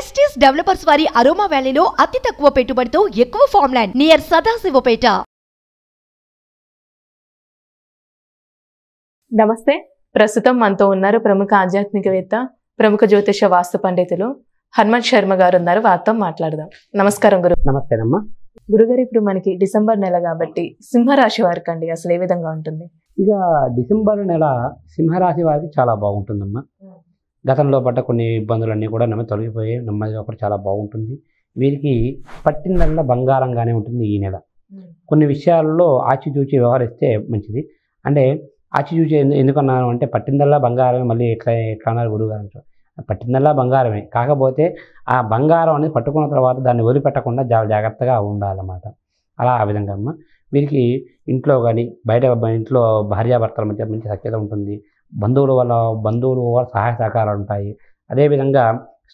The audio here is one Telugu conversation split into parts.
ప్రెస్టీస్ డెవలపర్స్ వారి అరోమా వ్యాలీలో అతి తక్కువ పెట్టుబడితో ఎక్కువ ఫార్మ్లాండ్ నియర్ సదాశివపేట నమస్తే ప్రస్తుతం మనతో ఉన్నారు ప్రముఖ ఆధ్యాత్మికవేత్త ప్రముఖ జ్యోతిష వాస్తు పండితులు హనుమంత్ శర్మ గారు ఉన్నారు వారితో మాట్లాడదాం నమస్కారం గురు నమస్కారమ్మా గురుగారు ఇప్పుడు మనకి డిసెంబర్ నెల కాబట్టి సింహరాశి వారికి అండి అసలు ఏ విధంగా ఉంటుంది ఇక డిసెంబర్ నెల సింహరాశి వారికి చాలా బాగుంటుందమ్మా గతంలో పడ్డ కొన్ని ఇబ్బందులన్నీ కూడా నమ్మ తొలగిపోయి నెమ్మదిగా ఒకటి చాలా బాగుంటుంది వీరికి పట్టిందల్లా బంగారంగానే ఉంటుంది ఈ నెల కొన్ని విషయాల్లో ఆచిచూచి వ్యవహరిస్తే మంచిది అంటే ఆచిచూచి ఎందుకన్నాను అంటే పట్టిందల్లా బంగారమే మళ్ళీ ఎట్లా ఎట్లా అన్నారు గురువు గారు పట్టిందల్లా బంగారమే కాకపోతే ఆ బంగారం అనేది పట్టుకున్న తర్వాత దాన్ని వదిలిపెట్టకుండా జా జాగ్రత్తగా ఉండాలన్నమాట అలా ఆ విధంగా అమ్మ వీరికి ఇంట్లో కానీ బయట ఇంట్లో భార్యాభర్తల మధ్య మంచి సఖ్యత ఉంటుంది బంధువుల వల్ల బంధువులు సహాయ సహకారాలు ఉంటాయి అదేవిధంగా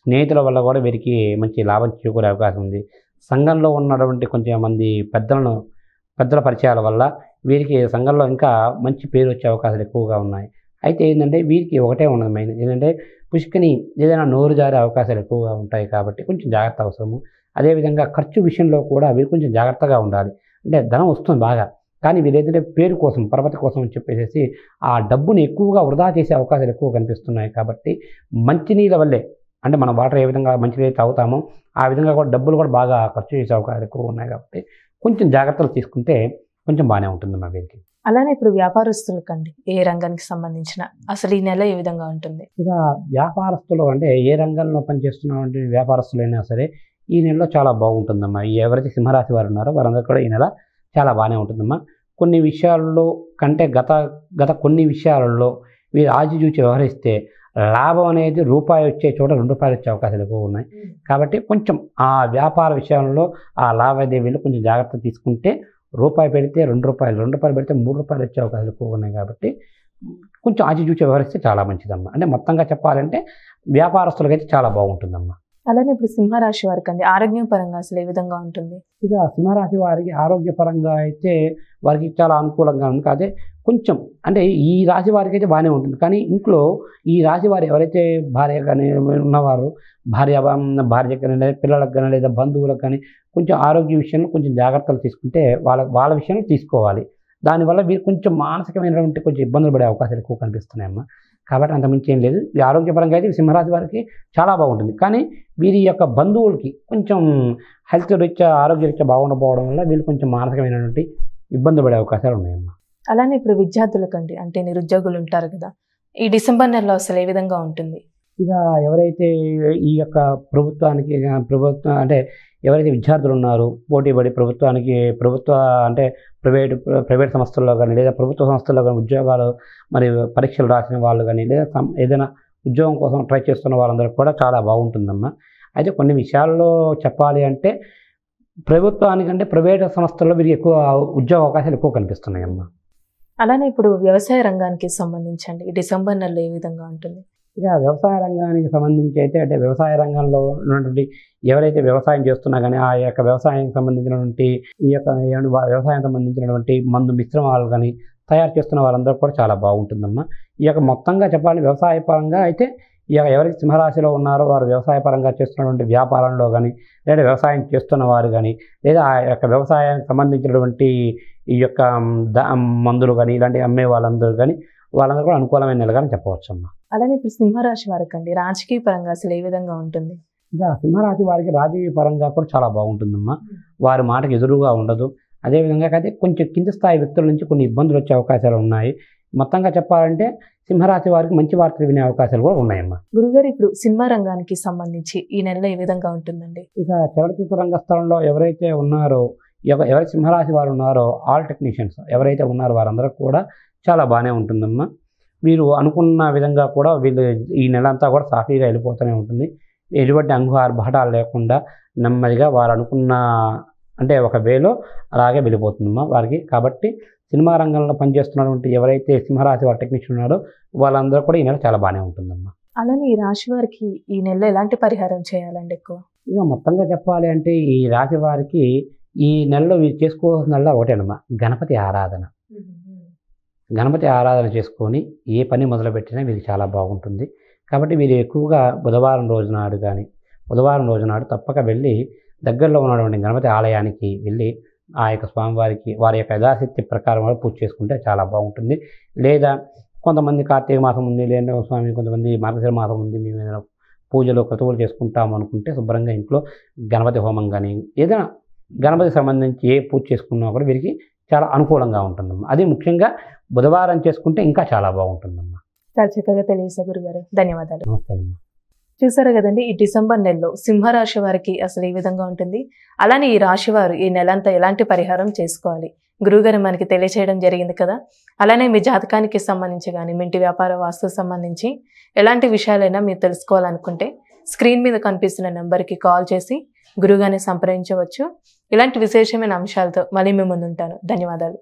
స్నేహితుల వల్ల కూడా వీరికి మంచి లాభం చేకూరే అవకాశం ఉంది సంఘంలో ఉన్నటువంటి కొంచెం మంది పెద్దలను పెద్దల పరిచయాల వల్ల వీరికి సంఘంలో ఇంకా మంచి పేరు వచ్చే అవకాశాలు ఎక్కువగా ఉన్నాయి అయితే ఏంటంటే వీరికి ఒకటే ఉన్నది మెయిన్ ఏంటంటే పుష్కని ఏదైనా నోరు జారే అవకాశాలు ఎక్కువగా ఉంటాయి కాబట్టి కొంచెం జాగ్రత్త అవసరము అదేవిధంగా ఖర్చు విషయంలో కూడా వీరు కొంచెం జాగ్రత్తగా ఉండాలి అంటే ధనం వస్తుంది బాగా కానీ వీరేంటంటే పేరు కోసం పర్వత కోసం అని చెప్పేసి ఆ డబ్బుని ఎక్కువగా వృధా చేసే అవకాశాలు ఎక్కువ కనిపిస్తున్నాయి కాబట్టి మంచినీళ్ళ వల్లే అంటే మనం వాటర్ ఏ విధంగా మంచినీళ్ళు తాగుతామో ఆ విధంగా కూడా డబ్బులు కూడా బాగా ఖర్చు చేసే అవకాశాలు ఎక్కువ ఉన్నాయి కాబట్టి కొంచెం జాగ్రత్తలు తీసుకుంటే కొంచెం బాగానే ఉంటుంది మా వీరికి అలానే ఇప్పుడు వ్యాపారస్తులకు అండి ఏ రంగానికి సంబంధించిన అసలు ఈ నెల ఏ విధంగా ఉంటుంది ఇక వ్యాపారస్తులు అంటే ఏ రంగంలో పనిచేస్తున్నటువంటి వ్యాపారస్తులైనా సరే ఈ నెలలో చాలా బాగుంటుందమ్మా ఎవరైతే సింహరాశి వారు ఉన్నారో వారందరూ కూడా ఈ నెల చాలా బాగానే ఉంటుందమ్మా కొన్ని విషయాల్లో కంటే గత గత కొన్ని విషయాలలో మీరు చూచి వ్యవహరిస్తే లాభం అనేది రూపాయి వచ్చే చోట రెండు రూపాయలు వచ్చే అవకాశాలు ఎక్కువ ఉన్నాయి కాబట్టి కొంచెం ఆ వ్యాపార విషయంలో ఆ లావాదేవీలు కొంచెం జాగ్రత్త తీసుకుంటే రూపాయి పెడితే రెండు రూపాయలు రెండు రూపాయలు పెడితే మూడు రూపాయలు వచ్చే అవకాశాలు ఎక్కువ ఉన్నాయి కాబట్టి కొంచెం ఆచి చూచి వ్యవహరిస్తే చాలా మంచిదమ్మా అంటే మొత్తంగా చెప్పాలంటే వ్యాపారస్తులకైతే చాలా బాగుంటుందమ్మా అలానే ఇప్పుడు సింహరాశి వారికి అండి ఆరోగ్యం పరంగా అసలు ఏ విధంగా ఉంటుంది ఇక సింహరాశి వారికి ఆరోగ్యపరంగా అయితే వారికి చాలా అనుకూలంగా ఉంది అదే కొంచెం అంటే ఈ రాశి వారికి అయితే బాగానే ఉంటుంది కానీ ఇంట్లో ఈ రాశి వారు ఎవరైతే భార్య కానీ ఉన్నవారు భార్య భార్య కానీ లేదా పిల్లలకు కానీ లేదా బంధువులకు కానీ కొంచెం ఆరోగ్య విషయంలో కొంచెం జాగ్రత్తలు తీసుకుంటే వాళ్ళ వాళ్ళ విషయంలో తీసుకోవాలి దానివల్ల వీరు కొంచెం మానసికమైనటువంటి కొంచెం ఇబ్బందులు పడే అవకాశాలు ఎక్కువ కనిపిస్తున్నాయమ్మా కాబట్టి అంత మించి ఏం లేదు ఆరోగ్యపరంగా అయితే సింహరాశి వారికి చాలా బాగుంటుంది కానీ వీరి యొక్క బంధువులకి కొంచెం హెల్త్ రీత్యా ఆరోగ్య రీత్యా బాగుండకపోవడం వల్ల వీళ్ళు కొంచెం మానసికమైనటువంటి ఇబ్బంది పడే అవకాశాలు ఉన్నాయమ్మా అలానే ఇప్పుడు విద్యార్థులకండి అంటే నిరుద్యోగులు ఉంటారు కదా ఈ డిసెంబర్ నెలలో అసలు ఏ విధంగా ఉంటుంది ఇక ఎవరైతే ఈ యొక్క ప్రభుత్వానికి ప్రభుత్వం అంటే ఎవరైతే విద్యార్థులు ఉన్నారో పోటీ పడి ప్రభుత్వానికి ప్రభుత్వ అంటే ప్రైవేట్ ప్రైవేట్ సంస్థల్లో కానీ లేదా ప్రభుత్వ సంస్థల్లో కానీ ఉద్యోగాలు మరి పరీక్షలు రాసిన వాళ్ళు కానీ లేదా ఏదైనా ఉద్యోగం కోసం ట్రై చేస్తున్న వాళ్ళందరూ కూడా చాలా బాగుంటుందమ్మా అయితే కొన్ని విషయాల్లో చెప్పాలి అంటే ప్రభుత్వానికంటే ప్రైవేట్ సంస్థల్లో వీరికి ఎక్కువ ఉద్యోగ అవకాశాలు ఎక్కువ కనిపిస్తున్నాయమ్మా అలానే ఇప్పుడు వ్యవసాయ రంగానికి సంబంధించండి డిసెంబర్ నెలలో ఏ విధంగా ఉంటుంది ఇక వ్యవసాయ రంగానికి సంబంధించి అయితే అంటే వ్యవసాయ రంగంలో ఉన్నటువంటి ఎవరైతే వ్యవసాయం చేస్తున్నా కానీ ఆ యొక్క వ్యవసాయానికి సంబంధించినటువంటి ఈ యొక్క వ్యవసాయం సంబంధించినటువంటి మందు మిశ్రమాలు కానీ తయారు చేస్తున్న వాళ్ళందరూ కూడా చాలా బాగుంటుందమ్మా ఈ యొక్క మొత్తంగా చెప్పాలి వ్యవసాయ పరంగా అయితే ఇక ఎవరైతే సింహరాశిలో ఉన్నారో వారు వ్యవసాయ పరంగా చేస్తున్నటువంటి వ్యాపారంలో కానీ లేదా వ్యవసాయం చేస్తున్న వారు కానీ లేదా ఆ యొక్క వ్యవసాయానికి సంబంధించినటువంటి ఈ యొక్క మందులు కానీ ఇలాంటివి అమ్మే వాళ్ళందరూ కానీ వాళ్ళందరూ కూడా అనుకూలమైన నెలగానే చెప్పవచ్చు అమ్మా అలానే ఇప్పుడు సింహరాశి వారికి అండి రాజకీయ పరంగా అసలు ఏ విధంగా ఉంటుంది ఇంకా సింహరాశి వారికి రాజకీయ పరంగా కూడా చాలా బాగుంటుందమ్మా వారి మాటకు ఎదురుగా ఉండదు అదేవిధంగా అయితే కొంచెం కింద స్థాయి వ్యక్తుల నుంచి కొన్ని ఇబ్బందులు వచ్చే అవకాశాలు ఉన్నాయి మొత్తంగా చెప్పాలంటే సింహరాశి వారికి మంచి వార్తలు వినే అవకాశాలు కూడా ఉన్నాయమ్మా గురుగారు ఇప్పుడు సినిమా రంగానికి సంబంధించి ఈ నెలలో ఏ విధంగా ఉంటుందండి ఇక చలనచిత్ర రంగస్థలంలో ఎవరైతే ఉన్నారో ఎవరి సింహరాశి వారు ఉన్నారో ఆల్ టెక్నీషియన్స్ ఎవరైతే ఉన్నారో వారందరూ కూడా చాలా బాగానే ఉంటుందమ్మా మీరు అనుకున్న విధంగా కూడా వీళ్ళు ఈ నెల అంతా కూడా సాఫీగా వెళ్ళిపోతూనే ఉంటుంది ఎటువంటి అంగు ఆర్భటాలు లేకుండా నెమ్మదిగా వారు అనుకున్న అంటే ఒక వేలో అలాగే వెళ్ళిపోతుందమ్మా వారికి కాబట్టి సినిమా రంగంలో పనిచేస్తున్నటువంటి ఎవరైతే సింహరాశి వారి టెక్నీషియన్ ఉన్నారో వాళ్ళందరూ కూడా ఈ నెల చాలా బాగానే ఉంటుందమ్మా అలానే ఈ రాశి వారికి ఈ నెల ఎలాంటి పరిహారం చేయాలండి ఎక్కువ ఇక మొత్తంగా చెప్పాలి అంటే ఈ రాశి వారికి ఈ నెలలో మీరు చేసుకోవాల్సిన ఒకటేనమ్మా గణపతి ఆరాధన గణపతి ఆరాధన చేసుకొని ఏ పని మొదలుపెట్టినా మీకు చాలా బాగుంటుంది కాబట్టి మీరు ఎక్కువగా బుధవారం రోజునాడు నాడు కానీ బుధవారం రోజు నాడు తప్పక వెళ్ళి దగ్గరలో ఉన్నటువంటి గణపతి ఆలయానికి వెళ్ళి ఆ యొక్క స్వామివారికి వారి యొక్క యథాశక్తి ప్రకారం వారు పూజ చేసుకుంటే చాలా బాగుంటుంది లేదా కొంతమంది కార్తీక మాసం ఉంది లేదా స్వామి కొంతమంది మార్గశిర మాసం ఉంది మేము ఏదైనా పూజలు క్రతువులు చేసుకుంటాము అనుకుంటే శుభ్రంగా ఇంట్లో గణపతి హోమం కానీ ఏదైనా గణపతికి సంబంధించి ఏ పూజ చేసుకున్నా కూడా వీరికి చాలా అనుకూలంగా ఉంటుందమ్మా అది ముఖ్యంగా బుధవారం చేసుకుంటే ఇంకా చాలా బాగుంటుందమ్మా చాలా చక్కగా తెలియజేశారు గురుగారు ధన్యవాదాలు నమస్తేనమ్మా చూసారు కదండి ఈ డిసెంబర్ నెలలో సింహరాశి వారికి అసలు ఏ విధంగా ఉంటుంది అలానే ఈ రాశి వారు ఈ అంతా ఎలాంటి పరిహారం చేసుకోవాలి గురువుగారు మనకి తెలియచేయడం జరిగింది కదా అలానే మీ జాతకానికి సంబంధించి కానీ మీ ఇంటి వ్యాపార వాస్తు సంబంధించి ఎలాంటి విషయాలైనా మీరు తెలుసుకోవాలనుకుంటే స్క్రీన్ మీద కనిపిస్తున్న నెంబర్కి కాల్ చేసి గురువుగారిని సంప్రదించవచ్చు ఇలాంటి విశేషమైన అంశాలతో మళ్ళీ మీ ముందుంటాను ధన్యవాదాలు